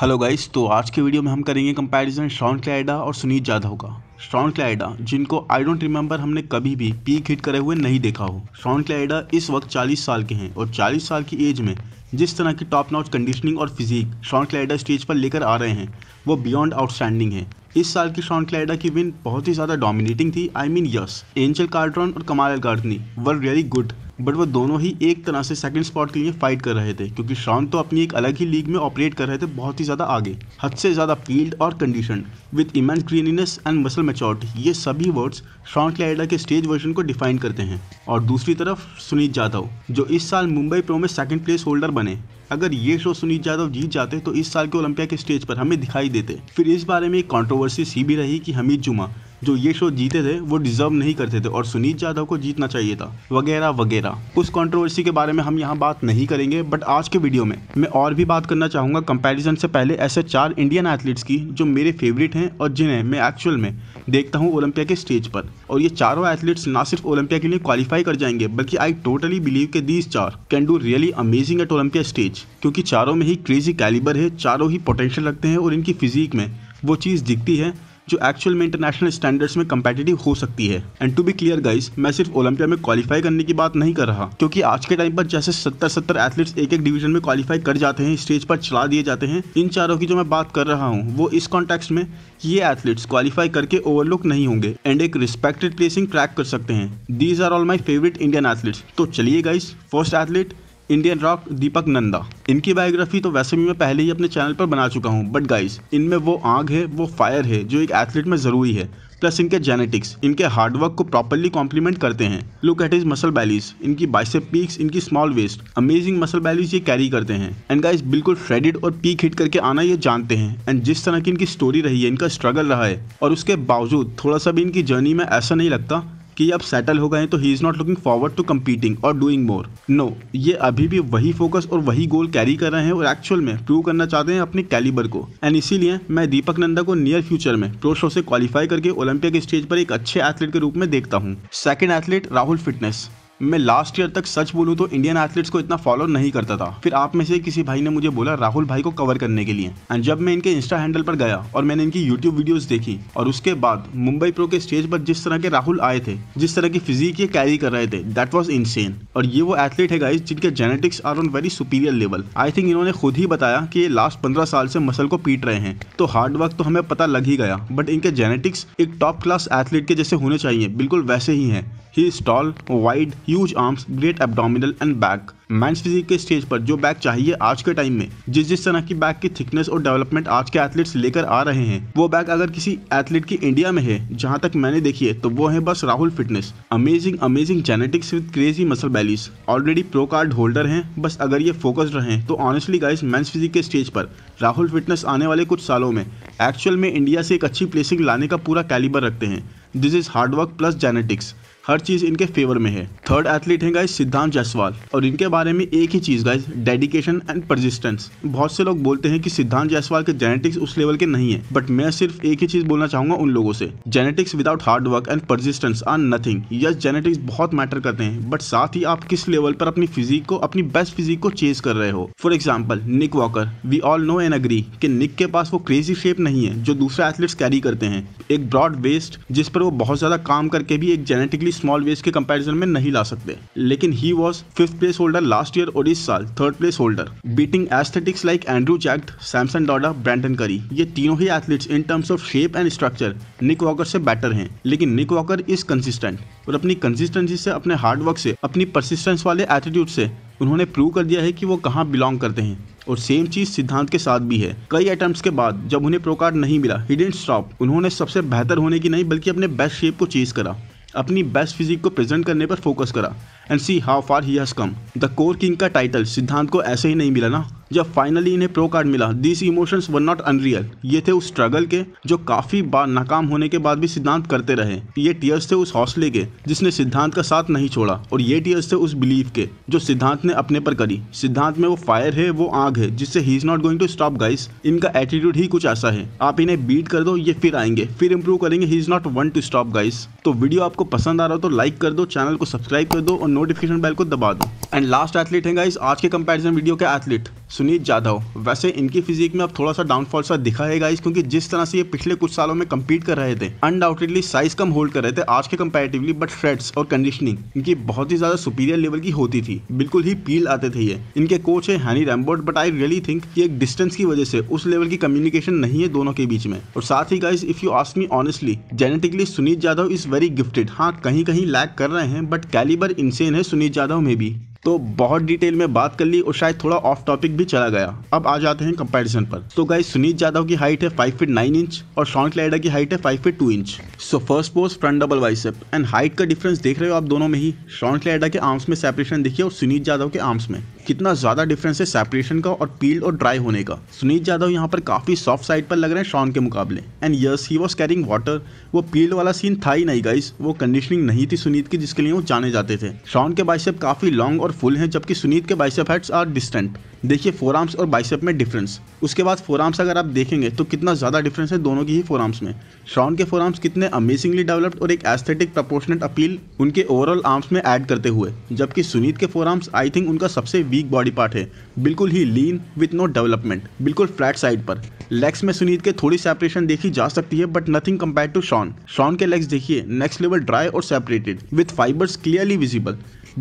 hello guys तो आज के वीडियो में हम करेंगे कंपैरिजन श्राउन क्लाइडा और सुनीत जाधव का श्राउन क्लाइडा जिनको आई डोंट रिमेम्बर हमने कभी भी पीक हिट करे हुए नहीं देखा हो श्राउन क्लाइडा इस वक्त 40 साल के हैं और 40 साल की एज में जिस तरह की टॉप नॉट कंडीशनिंग और फिजिक श्राउन क्लाइडा स्टेज पर लेकर आ रहे हैं वो बियॉन्ड आउटस्टैंडिंग है इस साल की शॉन क्लाइडा की विन बहुत ही ज़्यादा डोमिनेटिंग थी I mean yes Angel Calderon और Kamal Elgargni were really good but वो दोनों ही एक तरह से सेकंड स्पॉट के लिए फाइट कर रहे थे क्योंकि श्रॉन तो अपनी एक अलग ही लीग में ऑपरेट कर रहे थे बहुत ही ज़्यादा आगे हद से ज़्यादा फील्ड और condition with immense graininess and muscle maturity ये सभी वर्ड्स श्रॉन क्लाइडा के स्टेज वर्जन को डिफाइन करते हैं और दूसरी तरफ सुनीत जाधव जो इस साल मुंबई प्रो में सेकेंड प्लेस होल्डर बने अगर ये शो सुनीत जाधव जीत जाते तो इस साल के ओलंपिया के स्टेज पर हमें दिखाई देते फिर इस बारे में एक कॉन्ट्रोवर्सी सी भी रही कि हमीद जुमा जो ये शो जीते थे वो डिजर्व नहीं करते थे और सुनीत यादव को जीतना चाहिए था वगैरह वगैरह उस कंट्रोवर्सी के बारे में हम यहाँ बात नहीं करेंगे बट आज के वीडियो में मैं और भी बात करना चाहूंगा कंपैरिजन से पहले ऐसे चार इंडियन एथलीट्स की जो मेरे फेवरेट हैं और जिन्हें मैं एक्चुअल में देखता हूँ ओलंपिया के स्टेज पर और ये चारों एथलीट्स ना सिर्फ ओलंपिया के लिए क्वालिफाई कर जाएंगे बल्कि आई टोटली बिलीव के दीज चार can do really amazing at Olympia stage क्योंकि चारों में ही क्रेजी कैलिबर है चारों ही पोटेंशियल रखते हैं और इनकी फिजिक में वो चीज़ दिखती है जो एक्चुअल में इंटरनेशनल स्टैंडर्ड्स में कम्पेटिटिव हो सकती है and to be clear guys मैं सिर्फ ओलंपिया में क्वालिफाई करने की बात नहीं कर रहा क्योंकि आज के टाइम पर जैसे सत्तर सत्तर एथलीट्स एक एक डिवीजन में क्वालिफाई कर जाते हैं स्टेज पर चला दिए जाते हैं इन चारों की जो मैं बात कर रहा हूँ वो इस कॉन्टेक्स्ट में ये एथलीट्स क्वालिफाई करके ओवरलुक नहीं होंगे एंड एक रिस्पेक्टेड प्लेसिंग क्रैक कर सकते हैं these are all my favourite Indian athletes तो चलिए guys first athlete Indian Rock Deepak Nanda इनकी बायोग्राफी तो वैसे भी मैं पहले ही अपने चैनल पर बना चुका हूँ बट गाइस इनमें वो आग है वो फायर है जो एक एथलीट में ज़रूरी है प्लस इनके जेनेटिक्स इनके हार्डवर्क को प्रॉपरली कॉम्प्लीमेंट करते हैं look at his muscle bellies इनकी बाइसेप पीक्स इनकी small waist amazing muscle bellies ये कैरी करते हैं एंड गाइस बिल्कुल फ्रेडिड और पीक हिट करके आना ये जानते हैं एंड जिस तरह की इनकी स्टोरी रही है इनका स्ट्रगल रहा है और उसके बावजूद थोड़ा सा भी इनकी जर्नी में ऐसा नहीं लगता कि अब सेटल हो गए तो he is not looking forward to competing और डूइंग मोर नो ये अभी भी वही फोकस और वही गोल कैरी कर रहे हैं और एक्चुअल में प्रूव करना चाहते हैं अपने कैलिबर को एंड इसीलिए मैं दीपक नंदा को नियर फ्यूचर में प्रो शो से क्वालिफाई करके ओलंपिया के स्टेज पर एक अच्छे एथलीट के रूप में देखता हूँ सेकेंड एथलीट राहुल फिटनेस मैं लास्ट ईयर तक सच बोलूँ तो इंडियन एथलीट्स को इतना फॉलो नहीं करता था फिर आप में से किसी भाई ने मुझे बोला राहुल भाई को कवर करने के लिए एंड जब मैं इनके इंस्टा हैंडल पर गया और मैंने इनकी यूट्यूब वीडियोस देखी और उसके बाद मुंबई प्रो के स्टेज पर जिस तरह के राहुल आए थे जिस तरह की फिजिक ये कैरी कर रहे थे दैट वॉज इनसेन और ये वो एथलीट है गाइज जिनके genetics are on very superior level I think इन्होंने खुद ही बताया कि ये लास्ट पंद्रह साल से मसल को पीट रहे हैं तो हार्डवर्क तो हमें पता लग ही गया बट इनके जेनेटिक्स एक टॉप क्लास एथलीट के जैसे होने चाहिए बिल्कुल वैसे ही है he is tall wide huge arms great abdominal and back men's physique के स्टेज पर जो बैक चाहिए आज के टाइम में जिस जिस तरह की बैक की थिकनेस और डेवलपमेंट आज के एथलीट्स लेकर आ रहे हैं वो बैक अगर किसी एथलीट की इंडिया में है जहाँ तक मैंने देखी है तो वो है बस Rahul fitness amazing amazing genetics with crazy muscle bellies already pro card holder हैं बस अगर ये फोकस्ड रहे तो ऑनेस्टली गाइस मैंस फिजिक के स्टेज पर राहुल फिटनेस आने वाले कुछ सालों में एक्चुअल में इंडिया से एक अच्छी प्लेसिंग लाने का पूरा कैलिबर रखते हैं this is hard work plus genetics हर चीज़ इनके फेवर में है थर्ड एथलीट है गाइज सिद्धांत जायसवाल और इनके बारे में एक ही चीज़ गाइज डेडिकेशन एंड परजिस्टेंस बहुत से लोग बोलते हैं कि सिद्धांत जायसवाल के जेनेटिक्स उस लेवल के नहीं है बट मैं सिर्फ एक ही चीज़ बोलना चाहूंगा उन लोगों से genetics without hard work and persistence are nothing yes genetics बहुत मैटर करते हैं बट साथ ही आप किस लेवल पर अपनी फिजिक को अपनी बेस्ट फिजिक को चेज कर रहे हो for example Nick Walker we all know and agree की निक के पास वो क्रेजी शेप नहीं है जो दूसरे एथलीट्स कैरी करते हैं एक ब्रॉड वेस्ट जिस पर वो बहुत ज्यादा काम करके भी एक जेनेटिकली स्मॉल वेज के कंपैरिजन में नहीं ला सकते लेकिन he was fifth place holder last year और इस साल third place holder beating aesthetics like Andrew Jacked Samson Dauda Brandon Curry ये तीनों ही athletes in terms of shape and structure Nick Walker से बेटर हैं लेकिन निक वॉकर इज कंसिस्टेंट और अपनी कंसिस्टेंसी से अपने हार्डवर्क से अपनी परसिस्टेंस वाले एटीट्यूड से उन्होंने प्रूव कर दिया है कि वो कहाँ बिलोंग करते हैं और सेम चीज सिद्धांत के साथ भी है कई अटेम्प्ट के बाद जब उन्हें प्रो कार्ड नहीं मिला ही स्टॉप उन्होंने सबसे बेहतर होने की नहीं बल्कि अपने बेस्ट शेप को चेज करा अपनी बेस्ट फिजिक को प्रेजेंट करने पर फोकस करा and see how far he has come the core king का टाइटल सिद्धांत को ऐसे ही नहीं मिला ना जब फाइनली इन्हें प्रो कार्ड मिला this emotions were not unreal ये थे उस स्ट्रगल के जो काफी बार नाकाम होने के बाद भी सिद्धांत करते रहे ये टीयर्स थे उस हौसले के जिसने सिद्धांत का साथ नहीं छोड़ा और ये टीयर्स थे उस बिलीव के जो सिद्धांत ने अपने पर करी सिद्धांत में वो फायर है वो आग है जिससे he is not going to stop guys इनका एटीट्यूड ही कुछ ऐसा है आप इन्हें बीट कर दो ये फिर आएंगे फिर इम्प्रूव करेंगे he is not one to stop guys तो वीडियो आपको पसंद आ रहा हो तो लाइक कर दो चैनल को सब्सक्राइब कर दो और नोटिफिकेशन बेल को दबा दो एंड लास्ट एथलीट है गाइस आज के कंपैरिजन वीडियो के एथलीट सुनीत जाधव वैसे इनकी फिजिक में अब थोड़ा सा डाउनफॉल सा दिखा है गाइस क्योंकि जिस तरह से ये पिछले कुछ सालों में कम्पीट कर रहे थे अनडाउटेडली साइज कम होल्ड कर रहे थे आज के कम्पेरेटिवली बट फ्रेड्स और कंडीशनिंग इनकी बहुत ही ज्यादा सुपीरियर लेवल की होती थी बिल्कुल ही पील आते थे ये इनके कोच है Hany Rambod but I really think कि एक डिस्टेंस की वजह से उस लेवल की कम्युनिकेशन नहीं है दोनों के बीच में और साथ ही guys if you ask me honestly genetically Suneet Jadhav is very gifted हाँ कहीं कहीं लैक कर रहे हैं बट कैलिबर इनसेन है सुनीत जाधव में भी तो बहुत डिटेल में बात कर ली और शायद थोड़ा ऑफ टॉपिक भी चला गया अब आ जाते हैं कंपैरिजन पर तो गाइस सुनीत यादव की हाइट है फाइव फीट नाइन इंच और शॉन्ट लाइडा की हाइट है five feet two inch so first pose front double bicep and height का डिफरेंस देख रहे हो आप दोनों में ही शॉन्ट लाइडा के आर्म्स में सेपरेशन देखिए और सुनीत यादव के आर्म्स में कितना ज़्यादा डिफरेंस है सेपरेशन का और पील्ड और ड्राई होने का सुनील यादव यहाँ पर काफ़ी सॉफ्ट साइड पर लग रहे हैं शॉन के मुकाबले and yes he was carrying water वो पील्ड वाला सीन था ही नहीं गाइस वो कंडीशनिंग नहीं थी सुनीत की जिसके लिए वो जाने जाते थे शॉन के बाइसेप काफ़ी लॉन्ग और फुल है जबकि सुनीत के बाइसेप हेड्स आर डिस्टेंट देखिए फोर आर्म्स और बाइसेप में डिफरेंस उसके बाद फोर आर्म्स अगर आप देखेंगे तो कितना ज़्यादा डिफरेंस है दोनों की ही फोर आर्म्स में शॉन के फोर आर्म्स कितने अमेजिंगली डेवलप्ड और एक एस्थेटिक प्रपोर्शनेट अपील उनके ओवरऑल आर्म्स में ऐड करते हुए जबकि सुनीत के फोर आर्म्स आई थिंक उनका सबसे वीक वीक बॉडी पार्ट है बिल्कुल ही लीन विथ नो डेवलपमेंट बिल्कुल फ्लैट साइड पर लेग्स में सुनीत के थोड़ी सेपरेशन देखी जा सकती है but nothing compare to Shaun Shaun के लेग्स देखिए नेक्स्ट लेवल ड्राई और separated with fibres clearly visible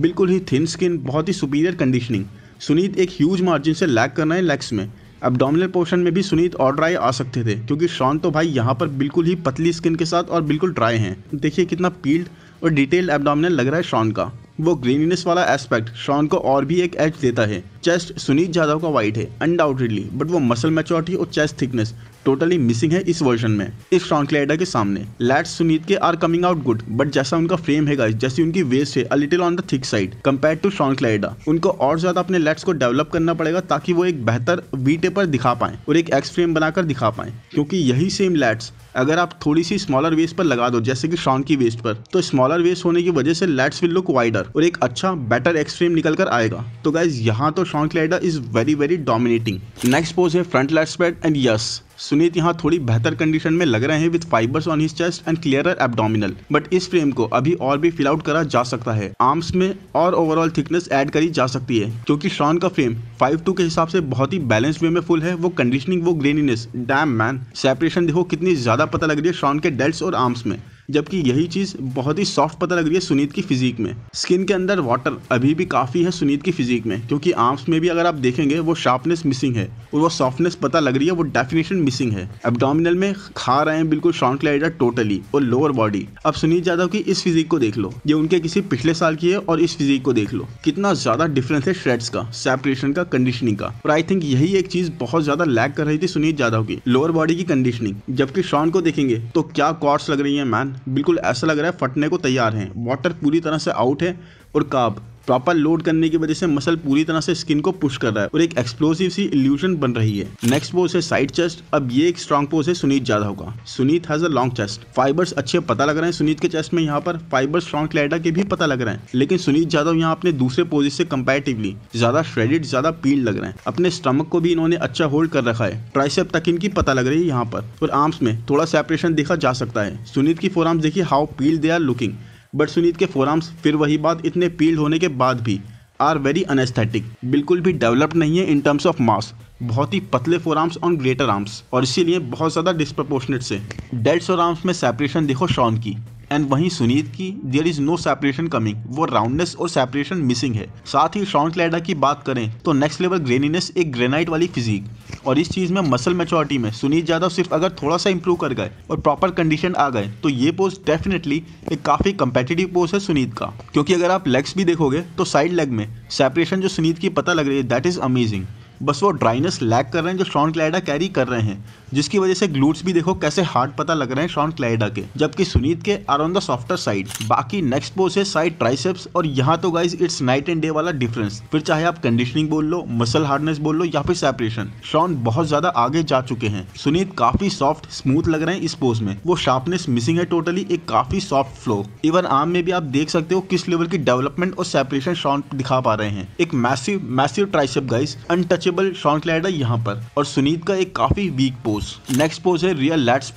बिल्कुल ही थिन स्किन बहुत ही सुपीरियर कंडीशनिंग सुनीत एक ह्यूज मार्जिन से लैग करना है लेग्स में एबडोमिनल पोर्शन में भी सुनीत और ड्राई आ सकते थे क्योंकि शॉन तो भाई यहाँ पर बिल्कुल ही पतली स्किन के साथ और बिल्कुल ड्राई हैं देखिए कितना पील्ड और डिटेल्ड एबडामिनल लग रहा है शॉन का वो ग्रीनिनेस वाला एस्पेक्ट शॉन को और भी एक एज देता है चेस्ट सुनीत जाधव का वाइट है अनडाउटेडली बट वो मसल मेचोरिटी और चेस्ट थिकनेस टोटली मिसिंग है इस वर्जन में इस शॉन क्लेडा के सामने लैट सुनीत के are coming out good but जैसा उनका फ्रेम है गाइस जैसी उनकी वेस्ट है a little on the thick side compare to Shaun Clarida उनको और ज्यादा अपने लेट्स को डेवलप करना पड़ेगा ताकि वो एक बेहतर वी टेपर दिखा पाए और एक एक्स फ्रेम बनाकर दिखा पाए क्योंकि यही सेम लैट्स अगर आप थोड़ी सी स्मॉलर वेस्ट पर लगा दो जैसे कि शॉन की वेस्ट पर तो स्मॉलर वेस्ट होने की वजह से लेट्स विल लुक वाइडर और एक अच्छा बेटर एक्सट्रीम निकल कर आएगा तो गाइज यहाँ तो Shaun Clarida is very very dominating next pose है front lat spread and yes Suneet यहाँ थोड़ी बेहतर कंडीशन में लग रहे हैं with fibres on his chest and clearer abdominal but इस फ्रेम को अभी और भी फिल आउट करा जा सकता है आर्म्स में और ओवरऑल थिकनेस ऐड करी जा सकती है क्योंकि शॉन का फ्रेम फाइव टू के हिसाब से बहुत ही बैलेंस वे में फुल है वो कंडीशनिंग वो ग्रेनिनेस डैम मैन सेपरेशन देखो कितनी ज़्यादा पता लग रही है शॉन के डेल्ट और आर्म्स में जबकि यही चीज़ बहुत ही सॉफ्ट पता लग रही है सुनीत की फिजिक में स्किन के अंदर वाटर अभी भी काफ़ी है सुनीत की फिजिक में क्योंकि आर्म्स में भी अगर आप देखेंगे वो शार्पनेस मिसिंग है और वो सॉफ्टनेस पता लग रही है वो डेफिनेशन मिसिंग है एबडोमिनल में खा रहे हैं बिल्कुल शॉर्ट लाइडर टोटली और लोअर बॉडी अब सुनीत यादव की इस फिजिक को देख लो ये उनके किसी पिछले साल की है और इस फिजिक को देख लो कितना ज़्यादा डिफरेंस है श्रेड्स का सेपरेशन का कंडीशनिंग का और आई थिंक यही एक चीज़ बहुत ज़्यादा लैक कर रही थी सुनीत यादव की लोअर बॉडी की कंडीशनिंग जबकि शॉन को देखेंगे तो क्या कॉर्ड्स लग रही है मैन बिल्कुल ऐसा लग रहा है फटने को तैयार हैं वाटर पूरी तरह से आउट है और काब प्रॉपर लोड करने की वजह से मसल पूरी तरह से स्किन को पुश कर रहा है और एक एक्सप्लोसिव सी इल्यूजन बन रही है नेक्स्ट पोज है साइड चेस्ट अब ये एक स्ट्रॉन्ग पोज है सुनीत ज्यादा होगा Suneet has a long chest fibres अच्छे पता लग रहे हैं सुनीत के चेस्ट में यहाँ पर फाइबर स्ट्रॉन्ग क्लैडा के भी पता लग रहे हैं लेकिन सुनीत यादव यहाँ अपने दूसरे पोजिस से कंपेरेटिवली ज्यादा श्रेडिड ज्यादा पीड लग रहे हैं अपने स्टमक को भी इन्होंने अच्छा होल्ड कर रखा है ट्राइसेप तक इनकी पता लग रही है यहाँ पर और आर्म्स में थोड़ा सेपरेशन देखा जा सकता है सुनीत की फोर आर्म्स देखिए how peel they are looking but Suneet के फोराम्स फिर वही बात इतने पील्ड होने के बाद भी आर वेरी अनस्थेटिक बिल्कुल भी डेवलप्ड नहीं है इन टर्म्स ऑफ मास बहुत ही पतले फोर आर्म्स और ग्रेटर आर्म्स और इसीलिए बहुत ज़्यादा डिस्प्रपोर्शनेट से डेड्स और आर्म्स में सेपरेशन देखो शॉन की एंड वहीं सुनीत की there is no separation coming वो राउंडनेस और सेपरेशन मिसिंग है साथ ही शॉन्ट लैडा की बात करें तो नेक्स्ट लेवल ग्रेनिनेस एक ग्रेनाइट वाली फिजिक और इस चीज़ में मसल मेचोरिटी में सुनीत यादव सिर्फ अगर थोड़ा सा इंप्रूव कर गए और प्रॉपर कंडीशन आ गए तो ये पोज डेफिनेटली एक काफ़ी कंपेटिटिव पोज है सुनीत का क्योंकि अगर आप लेग्स भी देखोगे तो साइड लेग में सेपरेशन जो सुनीत की पता लग रही है दैट इज़ अमेजिंग बस वो ड्राइनेस लैक कर रहे हैं जो शॉन क्लैडा कैरी कर रहे हैं जिसकी वजह से ग्लूट्स भी देखो कैसे हार्ड पता लग रहे हैं शॉन क्लाइडा के जबकि सुनीत के are on the softer side बाकी नेक्स्ट पोज है साइड ट्राइसेप्स और यहाँ तो guys it's night and day वाला डिफरेंस फिर चाहे आप कंडीशनिंग बोल लो मसल हार्डनेस बोल लो या फिर सेपरेशन शॉन बहुत ज्यादा आगे जा चुके हैं सुनीत काफी सॉफ्ट स्मूथ लग रहे हैं इस पोज में वो शार्पनेस मिसिंग है टोटली एक काफी सॉफ्ट फ्लो इवन आर्म में भी आप देख सकते हो किस लेवल की डेवलपमेंट और सेपरेशन शॉन दिखा पा रहे हैं एक massive massive tricep guys untouchable Shaun Clarida यहाँ पर और सुनीत का एक काफी weak pose pose next pose है रियल लेट्स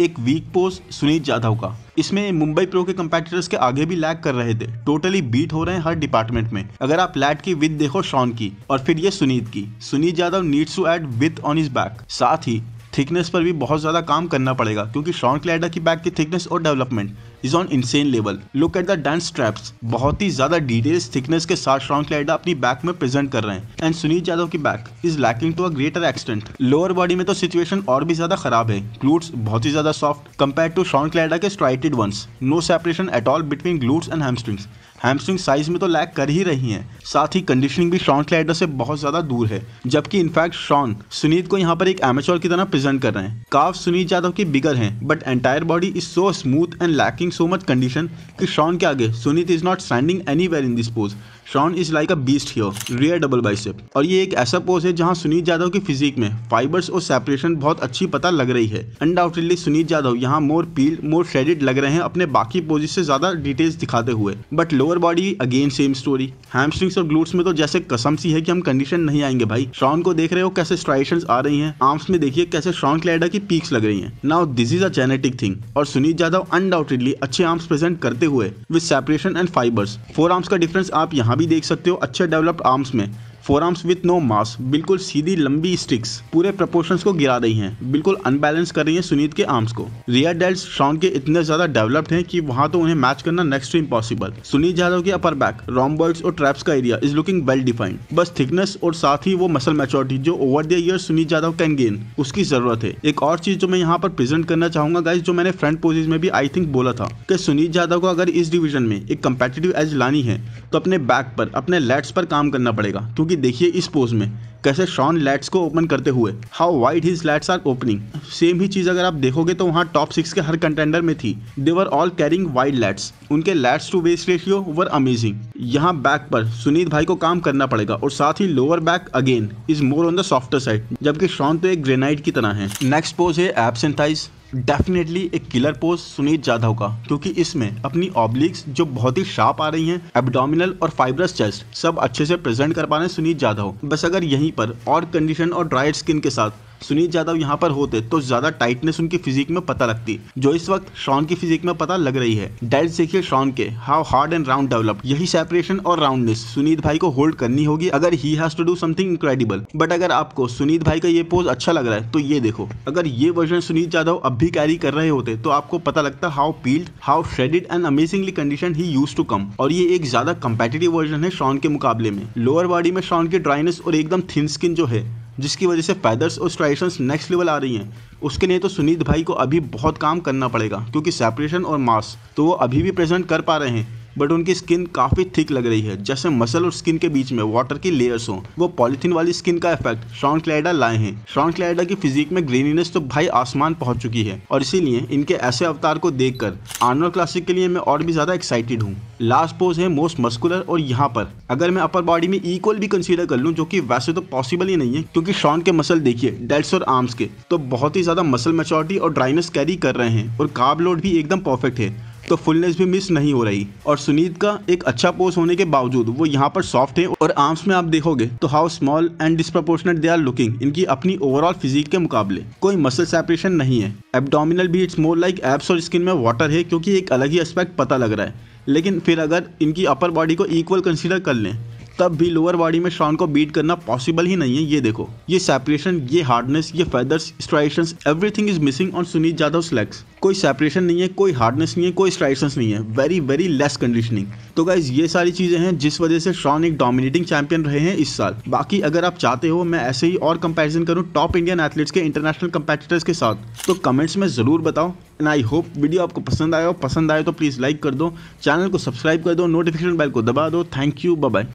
एक वीक पोज सुनीत जाधव का इसमें मुंबई प्रो के कंपेटिटर्स के आगे भी लैग कर रहे थे टोटली बीट हो रहे हैं हर डिपार्टमेंट में अगर आप लैट की विथ देखो शॉन की और फिर ये सुनीत की Suneet Yadav needs to add width on his back साथ ही थिकनेस पर भी बहुत ज़्यादा काम करना पड़ेगा क्योंकि शॉन क्लैडा की बैक की थिकनेस और development is on insane level look at the dense traps बहुत ही ज्यादा डिटेल्स थिकनेस के साथ स्ट्रॉन्ग क्लाइडा अपनी बैक में प्रेजेंट कर रहे हैं एंड सुनील यादव की back is lacking to a greater extent lower body में तो सिचुएशन और भी ज्यादा खराब है ग्लूट्स बहुत ही ज्यादा सॉफ्ट कंपेयर टू स्ट्रॉन्ग क्लाइडा के striated ones no separation at all between glutes and hamstrings hamstring size में तो लैक कर ही रही हैं साथ ही कंडीशनिंग भी शॉन स्लाइडर से बहुत ज्यादा दूर है जबकि इनफैक्ट शॉन सुनीत को यहाँ पर एक एमेचोर की तरह प्रेजेंट कर रहे हैं काफ सुनीत यादव की बिगर हैं but entire body is so smooth and lacking so much condition कि शॉन के आगे Suneet is not standing any in this pose Shaun is like a beast here rear double bicep और ये एक ऐसा पोज है जहाँ सुनीत यादव की फिजिक में फाइबर्स और सेपरेशन बहुत अच्छी पता लग रही है अनडाउटेडली सुनीत यादव यहाँ मोर पील्ड मोर शेडेड लग रहे हैं अपने बाकी पोजिस से ज्यादा डिटेल्स दिखाते हुए but lo lower body again same story hamstrings और ग्लूट्स में तो जैसे कसम सी है कि हम कंडीशन नहीं आएंगे भाई श्रॉन को देख रहे हो कैसे स्ट्राइशन आ रही हैं आर्म्स में देखिए कैसे श्रॉन क्लाइडर की पीक्स लग रही हैं now this is a genetic thing और सुनीत यादव अनडाउटेडली अच्छे आर्म्स प्रेजेंट करते हुए with separation and fibres forearms का डिफरेंस आप यहाँ भी देख सकते हो अच्छे डेवलप्ड आर्म्स में forearms with no mass बिल्कुल सीधी लंबी स्टिक्स पूरे प्रपोर्शन को गिरा रही हैं बिल्कुल अनबैलेंस कर रही हैं सुनीत के आर्म्स को रियर डेल्स स्ट्रॉन्ग के इतने ज्यादा डेवलप्ड हैं कि वहां तो उन्हें मैच करना next to impossible Suneet Yadav के अपर बैक रॉमबर्ड्स और ट्रैप्स का area is looking well defined बस थिकनेस और साथ ही वो मसल मेचोरिटी जो over the year Suneet Yadav can gain उसकी जरूरत है एक और चीज जो मैं यहाँ पर प्रेजेंट करना चाहूंगा गाइज जो मैंने फ्रंट पोजिज में भी आई थिंक बोला था कि सुनीत यादव को अगर इस डिवीजन में एक कम्पेटिटिव एज लानी है तो अपने बैक पर अपने लेट्स पर काम करना पड़ेगा क्योंकि देखिए इस पोज में कैसे शॉन लैट्स को ओपन करते हुए how wide his lats are opening same ही चीज अगर आप देखोगे तो वहाँ टॉप सिक्स के हर कंटेंडर में थी they were all carrying wide lats उनके lats to waist ratio were amazing यहाँ बैक पर सुनीत भाई को काम करना पड़ेगा और साथ ही lower back again is more on the softer side जबकि शॉन तो एक ग्रेनाइट की तरह है नेक्स्ट पोज है एब्सेंटाइज डेफिनेटली एक किलर पोज सुनीत जाधव का क्योंकि इसमें अपनी ऑब्लिक्स जो बहुत ही शार्प आ रही हैं एब्डोमिनल और फाइब्रस चेस्ट सब अच्छे से प्रेजेंट कर पा रहे हैं सुनीत जाधव बस अगर यहीं पर और कंडीशन और ड्राइड स्किन के साथ सुनील यादव यहाँ पर होते तो ज्यादा टाइटनेस उनकी फिजिक में पता लगती जो इस वक्त शॉन की फिजिक में पता लग रही है डेल्स देखिए शॉन के how hard and round develop यही सेपरेशन और राउंडनेस सुनीत भाई को होल्ड करनी होगी अगर he has to do something incredible but अगर आपको सुनीत भाई का ये पोज अच्छा लग रहा है तो ये देखो अगर ये वर्जन सुनील यादव अब भी कैरी कर रहे होते तो आपको पता लगता how peeled how shredded and amazingly condition he used to come और ये एक ज्यादा कम्पेटेटिव वर्जन है शॉन के मुकाबले में लोअर बॉडी में शॉन की ड्राइनेस और एकदम थिन स्किन जो है जिसकी वजह से पैदर्स और स्ट्राइशंस नेक्स्ट लेवल आ रही हैं उसके लिए तो सुनीत भाई को अभी बहुत काम करना पड़ेगा क्योंकि सेपरेशन और मास तो वो अभी भी प्रेजेंट कर पा रहे हैं बट उनकी स्किन काफ़ी थिक लग रही है जैसे मसल और स्किन के बीच में वाटर की लेयर्स हों वो पॉलिथिन वाली स्किन का इफेक्ट श्रॉन क्लाइडा लाए हैं श्राउन क्लाइडा की फिजिक में ग्रीनीनेस तो भाई आसमान पहुंच चुकी है और इसीलिए इनके ऐसे अवतार को कर आर्नोर क्लासिक के लिए मैं और भी ज़्यादा एक्साइटेड हूँ लास्ट पोज है मोस्ट मस्कुलर और यहाँ पर अगर मैं अपर बॉडी में इक्वल भी कंसीडर कर लूँ जो कि वैसे तो पॉसिबल ही नहीं है क्योंकि शॉन के मसल देखिए डेट्स और आर्म्स के तो बहुत ही ज़्यादा मसल मेचोरिटी और ड्राइनेस कैरी कर रहे हैं और काब लोड भी एकदम परफेक्ट है तो फुलनेस भी मिस नहीं हो रही और सुनीत का एक अच्छा पोज होने के बावजूद वो यहाँ पर सॉफ्ट है और आर्म्स में आप देखोगे तो how small and disproportional they are looking इनकी अपनी ओवरऑल फिजिक के मुकाबले कोई मसल सेपरेशन नहीं है एबडोमिनल भी इट्स मोर लाइक एप्स और स्किन में वाटर है क्योंकि एक अलग ही एस्पेक्ट पता लग रहा है लेकिन फिर अगर इनकी अपर बॉडी को इक्वल कंसिडर कर लें तब भी लोअर बॉडी में शॉन को बीट करना पॉसिबल ही नहीं है ये देखो ये सेपरेशन ये हार्डनेस ये feathers striation everything is missing on Suneet Yadav स्लेक्स कोई सेपरेशन नहीं है कोई हार्डनेस नहीं है कोई स्ट्राइशन नहीं है वेरी वेरी लेस कंडीशनिंग तो गाइज ये सारी चीजें हैं जिस वजह से शॉन एक डोमिनेटिंग चैंपियन रहे हैं इस साल बाकी अगर आप चाहते हो मैं ऐसे ही और कंपेरिजन करूँ टॉप इंडियन एथलीट्स के इंटरनेशनल कंपेटिटर्स के साथ तो कमेंट्स में ज़रूर बताओ एंड आई होप वीडियो आपको पसंद आया हो पसंद आए तो प्लीज़ लाइक कर दो चैनल को सब्सक्राइब कर दो नोटिफिकेशन बेल को दबा दो थैंक यू बाय